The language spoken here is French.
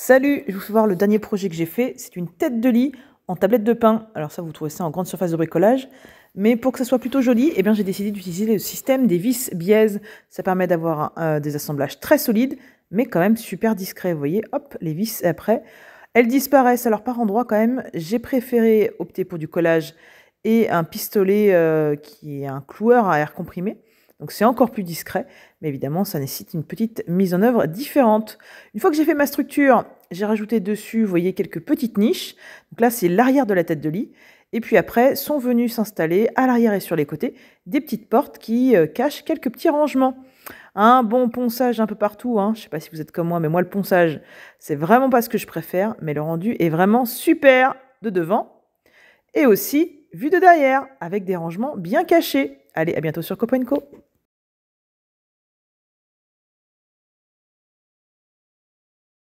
Salut, je vous fais voir le dernier projet que j'ai fait. C'est une tête de lit en tablette de pain. Alors ça, vous trouvez ça en grande surface de bricolage. Mais pour que ça soit plutôt joli, eh j'ai décidé d'utiliser le système des vis biaises. Ça permet d'avoir euh, des assemblages très solides, mais quand même super discrets. Vous voyez, hop, les vis après. Elles disparaissent. Alors par endroit quand même, j'ai préféré opter pour du collage et un pistolet euh, qui est un cloueur à air comprimé. Donc c'est encore plus discret, mais évidemment ça nécessite une petite mise en œuvre différente. Une fois que j'ai fait ma structure, j'ai rajouté dessus, vous voyez, quelques petites niches. Donc là c'est l'arrière de la tête de lit. Et puis après sont venues s'installer à l'arrière et sur les côtés des petites portes qui euh, cachent quelques petits rangements un bon ponçage un peu partout. Hein. Je ne sais pas si vous êtes comme moi, mais moi, le ponçage, c'est vraiment pas ce que je préfère, mais le rendu est vraiment super de devant et aussi vu de derrière avec des rangements bien cachés. Allez, à bientôt sur Copenco.